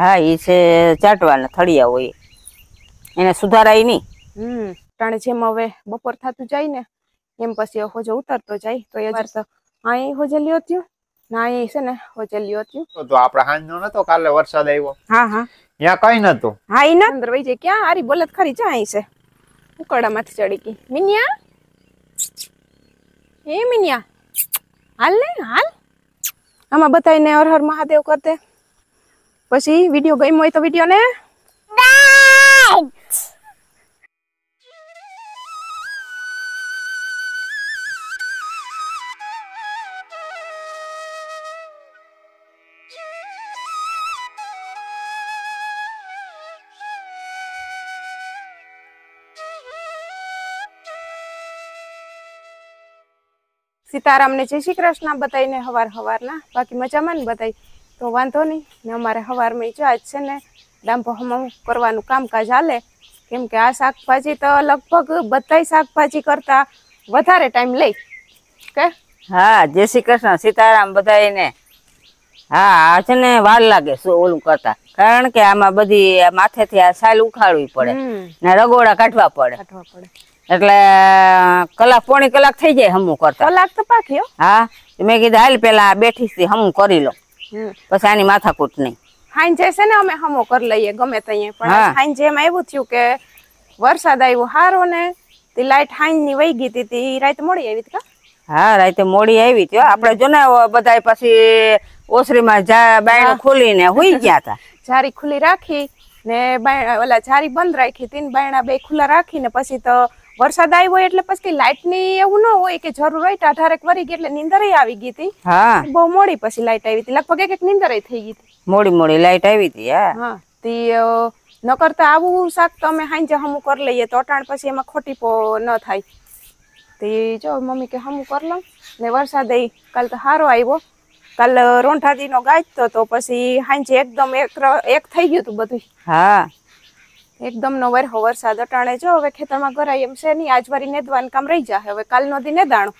હા એ છે ચાટવાના થળિયા હોય એને સુધારાય નહીં હમ ટાણે જેમ હવે બપોર થતું જાય ને એમ પછી હોજો ઉતરતો જાય તો એ તો અહીં હોજેલ્યો થયું ના અહીં છે ને હોજેલ્યો થયું તો આપણે હાંજનો નતો કાલે વરસાદ આવ્યો હા હા ત્યાં કઈ નતું હા એ ના અંદર વઈ જાય ક્યાં આરી બોલત ખરી ચા અહીં છે ઉકળામાંથી ચડી ગઈ મિનિયા એ મિનિયા હાલ ને હાલ આમાં બતાવીને હર હર મહાદેવ કરતે પછી વિડીયો ગમ્યો હોય તો વિડીયો ને સીતારામ ને જય શ્રી કૃષ્ણ બતાવીને હવાર હવારના બાકી મજામાં ને બતાવી તો વાંધો નહીં ને અમારે સવારમાં જો આજ છે ને ડાંભો હમમ કરવાનું કામકાજ હાલે કેમ કે આ શાકભાજી તો લગભગ બધાય શાકભાજી કરતા વધારે ટાઈમ લે કે હા જય શ્રી કૃષ્ણ સીતારામ એને હા આ છે ને વાર લાગે શું ઓલું કરતા કારણ કે આમાં બધી માથેથી આ સાયલ ઉખાડવી પડે ને રગોડા કાઢવા પડે એટલે કલાક પોણી કલાક થઈ જાય હમું કરતા કલાક તો પાક્યો હા મેં કીધું હાલ પેલા બેઠી હમું કરી લો પછી આની માથાકૂટ નહીં હાંજે છે ને અમે હમો કરી લઈએ ગમે તઈએ પણ હાંજે એમ એવું થયું કે વરસાદ આવ્યો હારો ને તે લાઈટ હાંજ ની વહી ગઈ હતી એ રાત મોડી આવી કા હા રાતે મોડી આવી હતી આપણે જો ને બધા પછી ઓસરીમાં બાયણું ખોલીને હુઈ ગયા હતા જારી ખુલ્લી રાખી ને બાય ઓલા જારી બંધ રાખી હતી ને બાયણા બે ખુલ્લા રાખીને પછી તો વરસાદ આવ્યો એટલે પછી લાઇટ ની એવું ન હોય કે જરૂર હોય ટાઢારેક વરી ગઈ એટલે નીંદર આવી ગઈ હતી બહુ મોડી પછી લાઈટ આવી હતી લગભગ એક એક નીંદર થઈ ગઈ હતી મોડી મોડી લાઇટ આવી હતી હા તી ન આવું શાક તો અમે હાંજે હમું કરી લઈએ તો અટાણ પછી એમાં ખોટી પો ન થાય તે જો મમ્મી કે હમું કરી લઉં ને વરસાદ કાલ તો સારો આવ્યો કાલ રોંઠાજી નો ગાજતો તો પછી હાંજે એકદમ એક એક થઈ ગયું હતું બધું હા એકદમ નો વર હો વરસાદ અટાણે જો હવે ખેતરમાં ગરાય એમ છે નહીં આજવારી નેદવાનું કામ રહી જાય હવે કાલ નો દી નેદાણું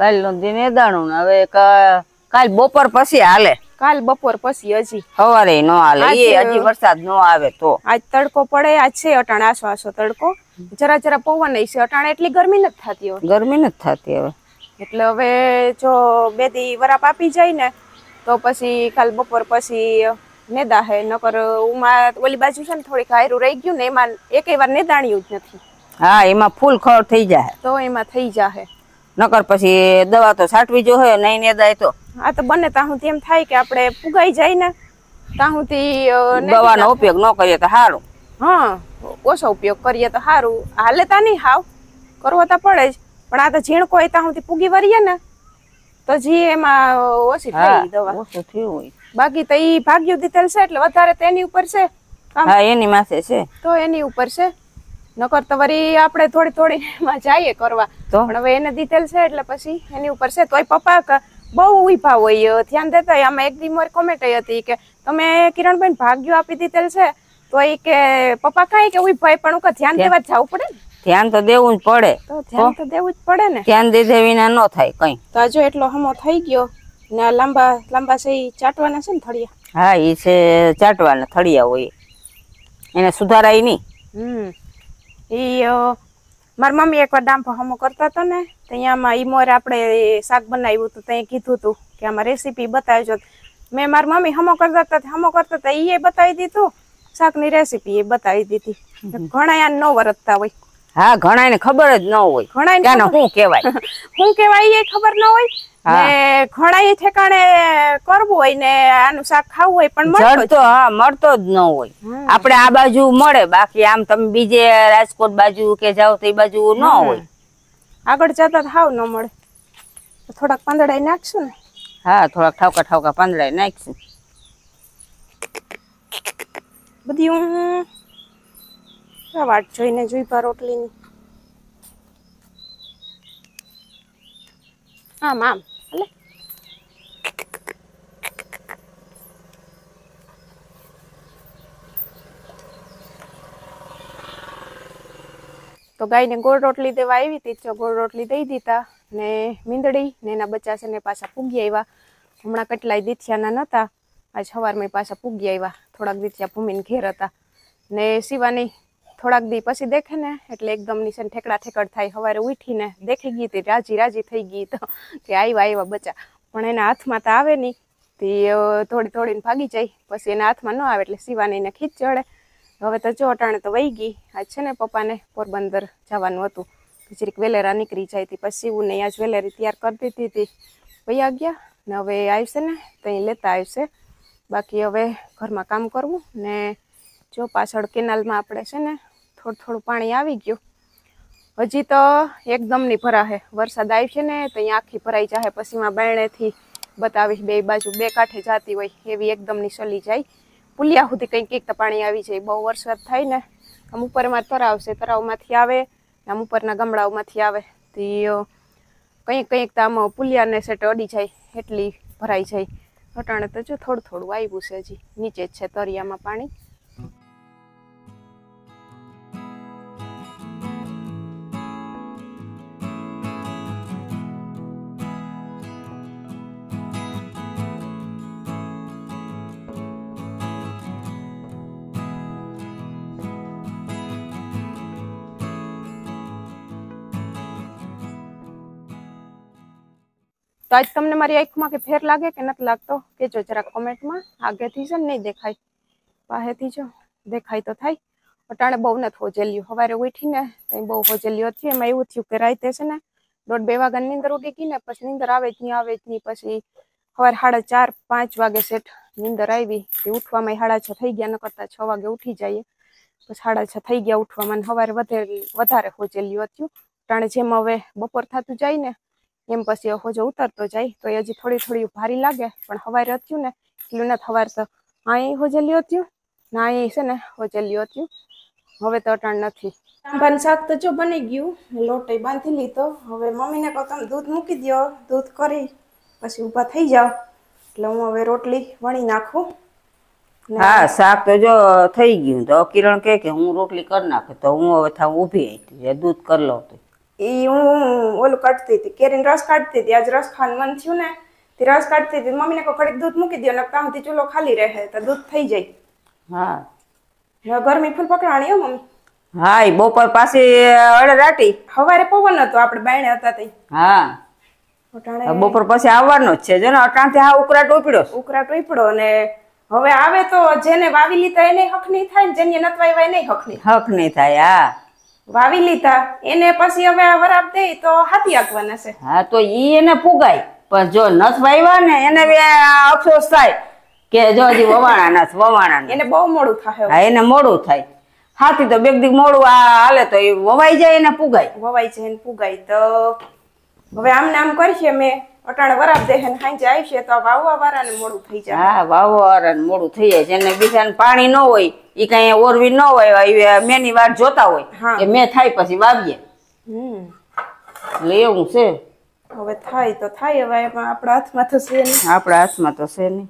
કાલ નો દી નેદાણું હવે કાલ બપોર પછી હાલે કાલ બપોર પછી હજી સવારે નો હાલે એ હજી વરસાદ નો આવે તો આજ તડકો પડે આજ છે અટાણે આસો આસો તડકો જરા જરા પવન છે અટાણે એટલી ગરમી નથી થતી હવે ગરમી નથી થતી હવે એટલે હવે જો બે દી વરાપ આપી જાય ને તો પછી કાલ બપોર પછી નેદા હે નકર ઉમાં ઓલી બાજુ છે ને થોડીક હાયરું રહી ગયું ને એમાં એકેય વાર નેદાણ્યું જ નથી હા એમાં ફૂલ ખર થઈ જાય તો એમાં થઈ જાય નકર પછી દવા તો છાંટવી જો હે નહીં નેદાય તો આ તો બને તાહું તેમ થાય કે આપણે ફુગાઈ જાય ને તાહું થી દવાનો ઉપયોગ ન કરીએ તો સારું હા ઓછો ઉપયોગ કરીએ તો સારું હાલે તા નહીં હાવ કરવો તો પડે જ પણ આ તો ઝીણકો એ તાહું થી પૂગી વરીએ ને તો જી એમાં ઓછી થઈ દવા ઓછું થયું હોય બાકી તો ઈ ભાગ્યું દીધેલ છે એટલે વધારે તેની ઉપર છે હા એની માથે છે તો એની ઉપર છે નકર તો વરી આપણે થોડી થોડી એમાં જઈએ કરવા પણ હવે એને દીધેલ છે એટલે પછી એની ઉપર છે તોય પપ્પા બહુ ઉભા હોય ધ્યાન દેતા આમાં એક દીમર કોમેન્ટ હતી કે તમે કિરણબેન ભાગ્યો આપી દીધેલ છે તો એ કે પપ્પા કાંઈ કે ઉભા પણ ધ્યાન દેવા જ જવું પડે ધ્યાન તો દેવું જ પડે તો ધ્યાન તો દેવું જ પડે ને ધ્યાન દીધે વિના ન થાય કઈ તો હજુ એટલો હમો થઈ ગયો એને સુધારાય નહીં હમ એ મમ્મી એકવાર ડાંફો હમો કરતા ને ત્યાંમાં શાક બનાવ્યું હતું ત્યાં કીધું હતું કે આમાં રેસીપી બતાવજો મેં મારી મમ્મી હમો કરતા હતા હમો કરતા હતા એ બતાવી દીધું શાક ની રેસીપી એ બતાવી દીધી ઘણા યાર ન વરતતા હોય હા ઘણા ખબર જ ન હોય ઘણા શું કહેવાય શું કહેવાય એ ખબર ન હોય ને ઘણા ઠેકાણે કરવું હોય ને આનું શાક ખાવું હોય પણ મળતો હા મળતો જ ન હોય આપણે આ બાજુ મળે બાકી આમ તમે બીજે રાજકોટ બાજુ કે જાઓ તો એ બાજુ ન હોય આગળ જતા થાવ ન મળે થોડાક પાંદડાઈ નાખશું ને હા થોડાક ઠાવકા ઠાવકા પાંદડાઈ નાખશું બધી હું વાત જોઈને જોઈ પા રોટલીની આમ આમ ગાયને ગોળ રોટલી દેવા આવી હતી જો ગોળ રોટલી દઈ દીધા ને મીંદડી ને એના બચ્ચા છે ને પાછા પૂગી આવ્યા હમણાં કેટલાય દીથિયાના નહોતા આજ સવારમાં પાછા પૂગી આવ્યા થોડાક દીથિયા ભૂમિને ઘેર હતા ને સિવાની થોડાક દી પછી દેખે ને એટલે એકદમ નીચે ઠેકડા ઠેકડ થાય સવારે ઉઠીને દેખી ગઈ હતી રાજી રાજી થઈ ગઈ તો કે આવ્યા આવ્યા બચ્ચા પણ એના હાથમાં તો આવે નહીં તે થોડી થોડીને ભાગી જાય પછી એના હાથમાં ન આવે એટલે શિવાનીને ખીચ ચડે હવે તો જો અટાણે તો વહી ગઈ આજ છે ને પપ્પાને પોરબંદર જવાનું હતું જરીક વેલેરા નીકળી જાય હતી પછી હું ને આજ વેલેરી તૈયાર કરી દીધી હતી વૈયા ગયા ને હવે આવશે ને ત્યાં લેતા આવશે બાકી હવે ઘરમાં કામ કરવું ને જો પાછળ કેનાલમાં આપણે છે ને થોડું થોડું પાણી આવી ગયું હજી તો એકદમ નહીં ભરાશે વરસાદ છે ને તો અહીંયા આખી ભરાઈ જાય પછી માં બાયણેથી બતાવીશ બે બાજુ બે કાંઠે જાતી હોય એવી એકદમની ચલી જાય પુલિયા સુધી કંઈક કંઈક પાણી આવી જાય બહુ વરસાદ થાય ને આમ ઉપરમાં તરાવ છે તરાવમાંથી આવે આમ ઉપરના ગમડાઓમાંથી આવે તે કંઈક કંઈક તો આમ પુલિયાને સેટ અડી જાય એટલી ભરાઈ જાય અટાણે તો જો થોડું થોડું આવ્યું છે હજી નીચે જ છે તરિયામાં પાણી તો આજ તમને મારી આંખમાં કે ફેર લાગે કે નથી લાગતો કહેજો જરા કોમેન્ટમાં આગેથી છે ને નહીં દેખાય પાસેથી જો દેખાય તો થાય અટાણે બહુ નથી હોજેલ્યું સવારે ઉઠીને ત્યાં બહુ હોજેલ્યું હતી એમાં એવું થયું કે રાતે છે ને દોઢ બે વાગ્યા નીંદર ઉડી ગઈ ને પછી નીંદર આવે જ નહીં આવે જ નહીં પછી સવારે સાડા ચાર પાંચ વાગે સેઠ નીંદર આવી તે ઉઠવામાં સાડા છ થઈ ગયા ન કરતા છ વાગે ઉઠી જઈએ પછી સાડા છ થઈ ગયા ઉઠવામાં સવારે વધારે વધારે હોજેલ્યું હતું કારણ જેમ હવે બપોર થતું જાય ને એમ પછી હોજો ઉતરતો જાય તો એ હજી થોડી થોડી ભારી લાગે પણ હવાર હતું ને એટલું ના હવાર તો અહીં હોજેલ્યું હતું ના અહીં છે ને હોજેલ્યું થયું હવે તો અટાણ નથી પણ શાક તો જો બની ગયું લોટ બાંધી લીધો હવે મમ્મીને કહો તમે દૂધ મૂકી દો દૂધ કરી પછી ઊભા થઈ જાઓ એટલે હું હવે રોટલી વણી નાખું હા શાક તો જો થઈ ગયું તો કિરણ કે હું રોટલી કરી નાખું તો હું હવે થાવ ઊભી આવી દૂધ કરી લઉં એ હું ઓલું કાઢતી હતી કેરીને રસ કાઢતી હતી આજ રસ ખાન મન થયું ને તે રસ કાઢતી હતી મમ્મીને કહો કડીક દૂધ મૂકી દો ને ચૂલો ખાલી રહે તો દૂધ થઈ જાય હા ગરમી ફૂલ પકડાણી હો મમ્મી હા બપોર પાછી અડરાટી રાટી સવારે પવન હતો આપણે બાયણે હતા તે હા બપોર પછી આવવાનો જ છે જો ને આ હા ટોપડો ઉપડ્યો ઉકરાટ ઉપડ્યો અને હવે આવે તો જેને વાવી લીધા એને હક નહીં થાય જેને નતવાય નહીં હક નહીં હક નહીં થાય હા વાવી લીધા એને પછી હવે આ વરાપ દે તો હાથી આપવાના છે હા તો ઈ એને ફુગાય પણ જો નથ વાવ્યા ને એને બે અફસોસ થાય કે જો હજી વવાણા નથ વવાણા એને બહુ મોડું થાય હા એને મોડું થાય હાથી તો બે દીક મોડું આ હાલે તો એ વવાઈ જાય એને પુગાય વવાઈ જાય એને પુગાય તો હવે આમને આમ નામ કરશે મેં અટાણ વરાબ દે ને સાંજે આવશે તો વાવવા મોડું થઈ જાય હા વાવવા મોડું થઈ જાય જેને બીજાને પાણી ન હોય એ કઈ ઓરવી ન હોય મેની વાટ જોતા હોય એ મેં થાય પછી વાવીએ હમ એટલે એવું છે હવે થાય તો થાય હવે આપણા હાથમાં થશે નહીં આપણા હાથમાં તો છે નહીં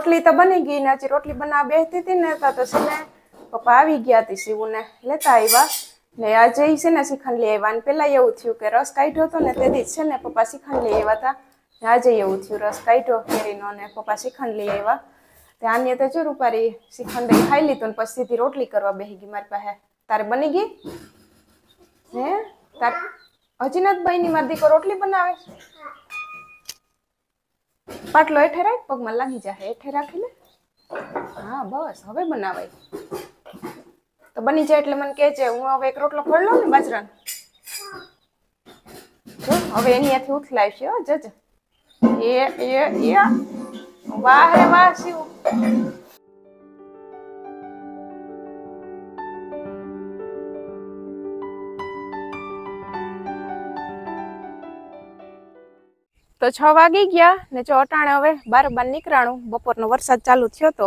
રોટલી તો બની ગઈ ને હજી રોટલી બનાવ બેસતી હતી ને તો છે ને પપ્પા આવી ગયા હતી શિવને લેતા આવ્યા ને આજે છે ને શિખંડ લઈ આવ્યા ને પેલા એવું થયું કે રસ કાઢ્યો હતો ને તેથી છે ને પપ્પા શિખંડ લઈ આવ્યા હતા આજે એવું થયું રસ કાઢ્યો કેરીનો ને પપ્પા શિખંડ લઈ આવ્યા ત્યાં ને તો જો રૂપારી શિખંડ ખાઈ લીધું ને પછી સીધી રોટલી કરવા બેસી ગઈ મારી પાસે તારે બની ગઈ હે તાર હજી નથી બની મારી દીકરો રોટલી બનાવે પાટલો એઠે રાખ પગમાં લાગી જાય એઠે રાખીને હા બસ હવે બનાવાય તો બની જાય એટલે મને કે છે હું હવે એક રોટલો ફળ લઉં ને બાજરા જો હવે એની હાથે ઉથલાય છે જજ એ એ એ વાહ રે વાહ શિવ તો છ વાગી ગયા ને જો અટાણે હવે બાર બાર નીકળાણું બપોરનો વરસાદ ચાલુ થયો હતો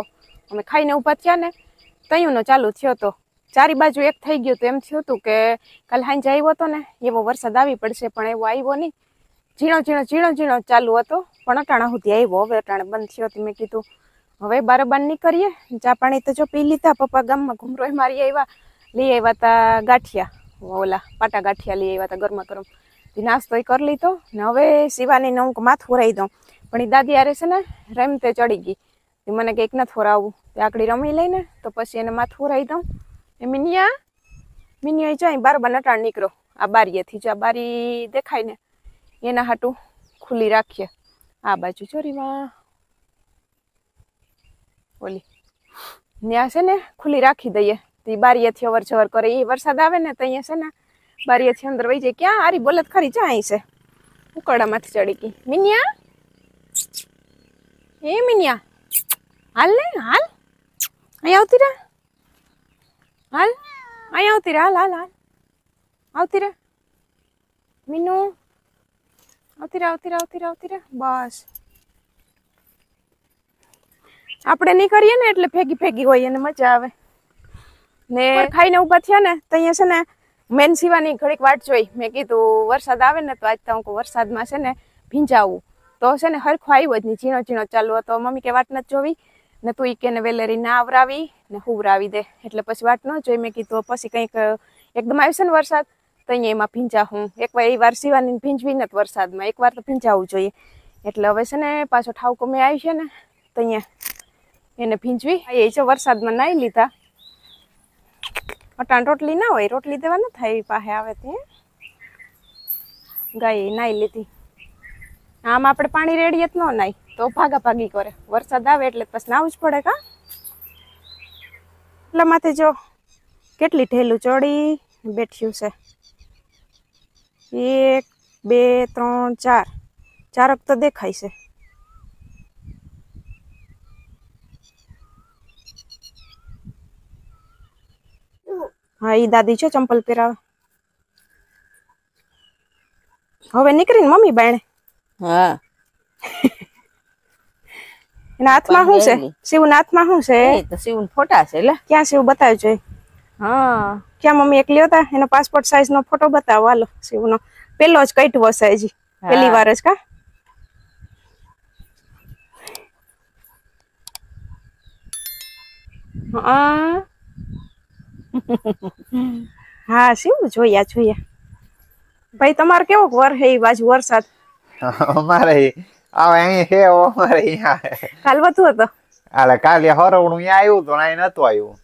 અમે ખાઈને ઊભા થયા ને તયુંનો ચાલુ થયો હતો ચારી બાજુ એક થઈ ગયું તો એમ થયું હતું કે કાલ હાંજ આવ્યો હતો ને એવો વરસાદ આવી પડશે પણ એવો આવ્યો નહીં ઝીણો ઝીણો ઝીણો ઝીણો ચાલુ હતો પણ અટાણા સુધી આવ્યો હવે અટાણે બંધ થયો તો મેં કીધું હવે બાર બાર નીકળીએ ચા પાણી તો જો પી લીધા પપ્પા ગામમાં ઘૂમરોય મારી આવ્યા લઈ આવ્યા હતા ગાંઠિયા ઓલા પાટા ગાંઠિયા લઈ આવ્યા હતા ગરમા ગરમ નાસ્તોય કરી લીધો ને હવે શિવાનીને હું માથું રહી દઉં પણ એ દાદી આરે છે ને રમતે ચડી ગઈ એ મને કંઈક નથી ફોરાવવું તે આકડી રમી લઈને તો પછી એને માથું રહી દઉં એ મિનિયા મિનિયા જાય બારબાર નટાણ નીકળો આ બારીએથી જો આ બારી દેખાય ને એના હાટું ખુલ્લી રાખીએ આ બાજુ ચોરીમાં ઓલી ત્યાં છે ને ખુલ્લી રાખી દઈએ તો એ બારીએથી અવર જવર કરે એ વરસાદ આવે ને તો અહીંયા છે ને બારીએથી અંદર વહી જાય ક્યાં આરી બોલત ખરી જાય છે ઉકળામાંથી ચડી ગઈ મિનિયા એ મિનિયા હાલ ને હાલ અહીંયા આવતી રે હાલ અહીંયા આવતી રે હાલ હાલ હાલ આવતી રે મીનુ આવતી રે આવતી રે આવતી રે આવતી રે બસ આપણે નહીં કરીએ ને એટલે ફેંકી ફેંકી હોય અને મજા આવે ને ખાઈને ઊભા થયા ને તો અહીંયા છે ને મેન સીવાની ઘડીક વાટ જોઈ મેં કીધું વરસાદ આવે ને તો આજ તો હું વરસાદમાં છે ને ભીંજાવું તો છે ને હરખો આવ્યો જ નહીં ઝીણો ઝીણો ચાલુ હતો મમ્મી કે વાટ નથી જોવી ને તું કે ને વેલેરી ના આવરાવી ને હુવરાવી દે એટલે પછી વાટ ન જોઈ મેં કીધું પછી કંઈક એકદમ આવ્યો છે ને વરસાદ તો અહીંયા એમાં ભીંજા હું એકવાર એ વાર સીવાની ભીંજવી નથી વરસાદમાં એકવાર તો ભીંજાવું જોઈએ એટલે હવે છે ને પાછો ઠાવ કમે આવી છે ને તો અહીંયા એને ભીંજવી એ જો વરસાદમાં નાહી લીધા અટાણ રોટલી ના હોય રોટલી દેવા થાય પાસે આવે તે ગાય નાઈ લીધી આમ આપણે પાણી રેડીએ જ ન નાય તો ભાગા ભાગી કરે વરસાદ આવે એટલે પછી નાવું જ પડે કા એટલા માથે જો કેટલી ઢેલું ચડી બેઠ્યું છે એક બે ત્રણ ચાર ચારક તો દેખાય છે હા એ દાદી છે ચંપલ પહેરાવે હવે નીકળીને મમ્મી બાણે હા ક્યાં શિવ બતાવ્યું છે હા ક્યાં પાસપોર્ટ સાઈઝ નો ફોટો બતાવો હાલો શિવનો પેલો જ કઈટવો સાઈઝ પેલી વાર જ કા હા શું જોયા જોઈએ ભાઈ તમારે કેવો વર હે બાજુ વરસાદ અમારે આવે અહીં હે અમારે અહીંયા કાલ વધુ હતો આલે કાલે હરવણું અહીંયા આવ્યું તો અહીં નતો આવ્યું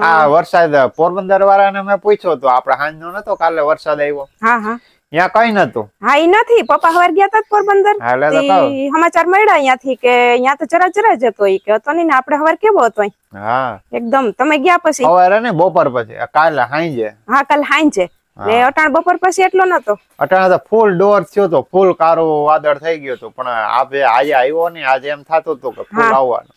હા વરસાદ પોરબંદર વાળાને મેં પૂછ્યો તો આપણે હાંજનો નતો કાલે વરસાદ આવ્યો હા હા ત્યાં કઈ નતું હા એ નથી પપ્પા હવાર ગયા હતા પોરબંદર સમાચાર મળ્યા અહીંયાથી કે અહીંયા તો જરા જરા જતો કે હતો ને આપણે હવાર કેવો હતો હા એકદમ તમે ગયા પછી હવારે ને બપોર પછી કાલ હાંજે હા કાલ હાંજે ને અટાણ બપોર પછી એટલો નતો અટાણ તો ફૂલ ડોર થયો તો ફૂલ કારો વાદળ થઈ ગયો તો પણ આપે આજે આવ્યો ને આજે એમ થાતો તો કે ફૂલ આવવાનો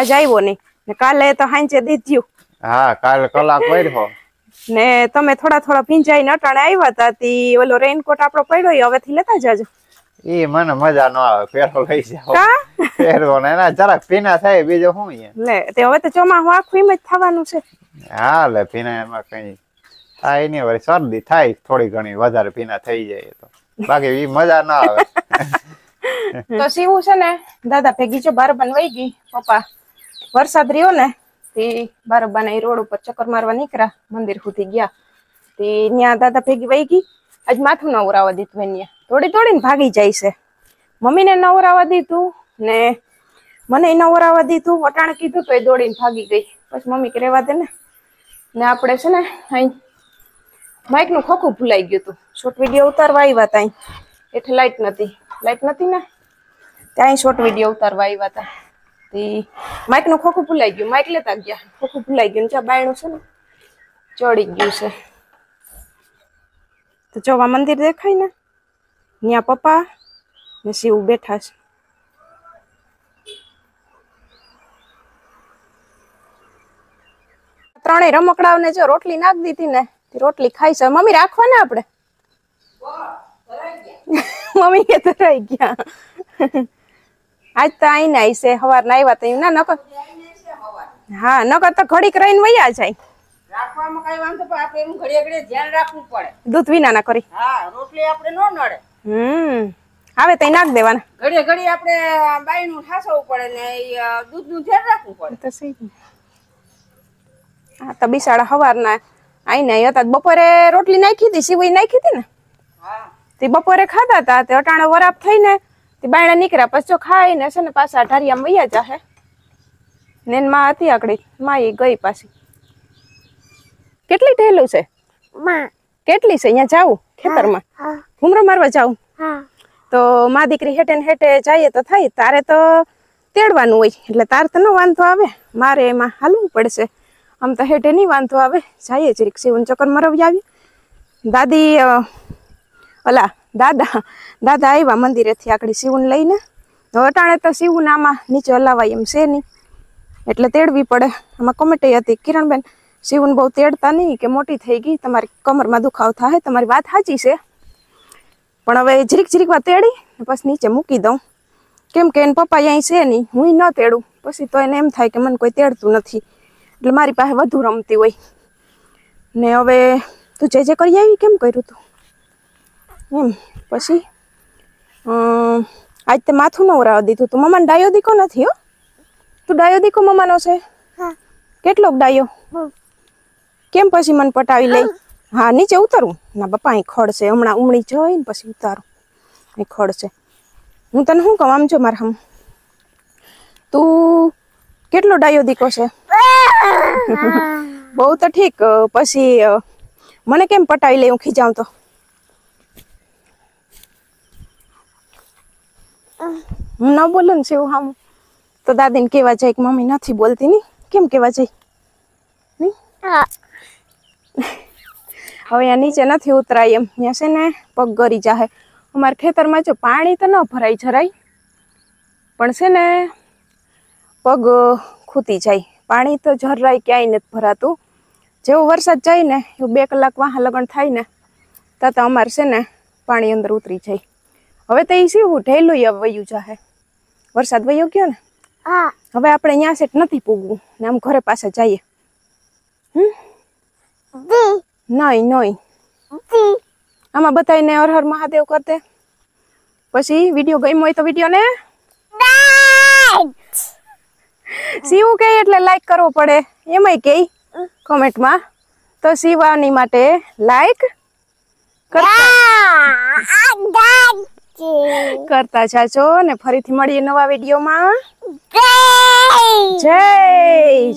આજે આવ્યો ને કાલે તો હાંજે દીધ્યું હા કાલે કલાક વર્યો ને તમે થોડા થોડા ભીંજાઈને અટાણે આવ્યા હતા તી ઓલો રેનકોટ આપણો પડ્યો હવેથી લેતા જજો એ મને મજા નો આવે પેરો લઈ જાવ પેરો ને ના જરાક પીના થાય બીજો શું લે તે હવે તો ચોમાસું આખું એમ જ થવાનું છે હા લે પીના એમાં કઈ થાય નહીં વળી શરદી થાય થોડી ઘણી વધારે પીના થઈ જાય તો બાકી એ મજા ના આવે તો સીવું છે ને દાદા ભેગી જો બાર બનવાઈ ગઈ પપ્પા વરસાદ રહ્યો ને તે બારબાના એ રોડ ઉપર ચક્કર મારવા નીકળ્યા મંદિર સુધી ગયા તે ન્યા દાદા ભેગી વહી ગઈ આજ માથું નવરાવા દીધું એને થોડી થોડીને ભાગી જાય છે મમ્મીને નવરાવા દીધું ને મને નવરાવા દીધું વટાણ કીધું તો એ દોડીને ભાગી ગઈ પછી મમ્મી કે રહેવા દે ને ને આપણે છે ને અહીં માઇક નું ખોખું ભૂલાઈ ગયું હતું શોર્ટ વિડીયો ઉતારવા આવ્યા હતા અહીં એટલે લાઇટ નથી લાઇટ નથી ને ત્યાં શોર્ટ વિડીયો ઉતારવા આવ્યા હતા માઇક નું ખોખું ભૂલાઈ ગયું માઇક લેતા ગયા ખોખું ભૂલાઈ ગયું ચા બાયણું છે ને ચડી ગયું છે તો જોવા મંદિર દેખાય ને ત્યાં પપ્પા ને શિવ બેઠા છે ત્રણેય રમકડાઓને જો રોટલી નાખ દીધી ને રોટલી ખાઈ છે મમ્મી રાખવા ને આપડે મમ્મી કે ધરાઈ ગયા આજ તો આઈ ના છે સવાર ના આવ્યા તો ના નકર હા નકર તો ઘડીક રહીને વયા જાય રાખવામાં કઈ વાંધો ઘડી ધ્યાન રાખવું પડે દૂધ વિના ના કરી હમ હવે તઈ નાખ દેવાના ઘડી ઘડી આપણે બાયનું ઠાસવું પડે ને દૂધનું ધ્યાન રાખવું પડે તો સહી હા તો બિસાડા સવારના આઈને હતા બપોરે રોટલી નાખી હતી સીવઈ નાખી હતી ને તે બપોરે ખાધા હતા તે અટાણો વરાપ થઈને બાયણા નીકળ્યા પછી જો ને છે ને પાછા અઢારિયામાં વૈયા જાહે ને માં હતી આકડી માં ગઈ પાછી કેટલી ઢેલું છે કેટલી છે અહીંયા જાવું ખેતરમાં ઘૂમરો મારવા જાવું તો મા દીકરી હેઠે ને હેઠે જઈએ તો થાય તારે તો તેડવાનું હોય એટલે તારે તો ન વાંધો આવે મારે એમાં હાલવું પડશે આમ તો હેઠે નહીં વાંધો આવે જઈએ જરીક શિવન ચક્કર મરવી આવી દાદી ઓલા દાદા દાદા આવ્યા મંદિરેથી આકડી સીવું લઈને તો અટાણે તો સીવું આમાં નીચે હલાવાય એમ છે નહીં એટલે તેડવી પડે આમાં કોમેન્ટ હતી કિરણબેન શિવન બહુ તેડતા નહીં કે મોટી થઈ ગઈ તમારી કમરમાં દુખાવ થાય તમારી વાત સાચી છે પણ હવે ઝીરીક ઝીરીકમાં તેડી પછી નીચે મૂકી દઉં કેમ કે એને પપ્પા અહીં છે નહીં હું ન તેડું પછી તો એને એમ થાય કે મને કોઈ તેડતું નથી એટલે મારી પાસે વધુ રમતી હોય ને હવે તું જે જે કરી આવી કેમ કર્યું તું એમ પછી આજ તે માથું નવરાવા દીધું તું મમ્માને ડાયો દીકો નથી હો તું ડાયો દીકો મમ્માનો છે કેટલોક ડાયો કેમ પછી મને પટાવી લઈ હા નીચે ઉતારું ના બપા અહીં ખડ છે હમણાં ઉમળી ને પછી ઉતારું એ ખડ છે હું તને શું કહું આમ જો મારા હમ તું કેટલો ડાયો દીકો છે બહુ તો ઠીક પછી મને કેમ પટાવી લઈ હું ખીજાવ તો ના બોલો ને એવું હામું તો દાદીને કેવા જાય કે મમ્મી નથી બોલતી ની કેમ કેવા જાય હવે અહીંયા નીચે નથી ઉતરાય એમ ત્યાં છે ને પગ ગરી જાહે અમારે ખેતરમાં જો પાણી તો ન ભરાય જરાય પણ છે ને પગ ખૂતી જાય પાણી તો જરાય ક્યાંય નથી ભરાતું જેવો વરસાદ જાય ને એવું બે કલાક વાહ લગ્ન થાય ને ત્યાં અમારે છે ને પાણી અંદર ઉતરી જાય હવે તો એ સીવું ઢેલું વયું જાહે વરસાદ વયો ગયો ને હા હવે આપણે અહીંયા સેટ નથી પૂગવું ને આમ ઘરે પાસે જઈએ નહીં નહીં આમાં બતાવીને અરહર મહાદેવ કરતે પછી વિડીયો ગમ્યો હોય તો વિડીયો ને સીવું કે એટલે લાઈક કરવો પડે એમાંય કે કોમેન્ટમાં તો સીવાની માટે લાઈક કરતા કરતા જાજો ને ફરીથી મળીએ નવા વિડીયોમાં જય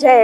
જય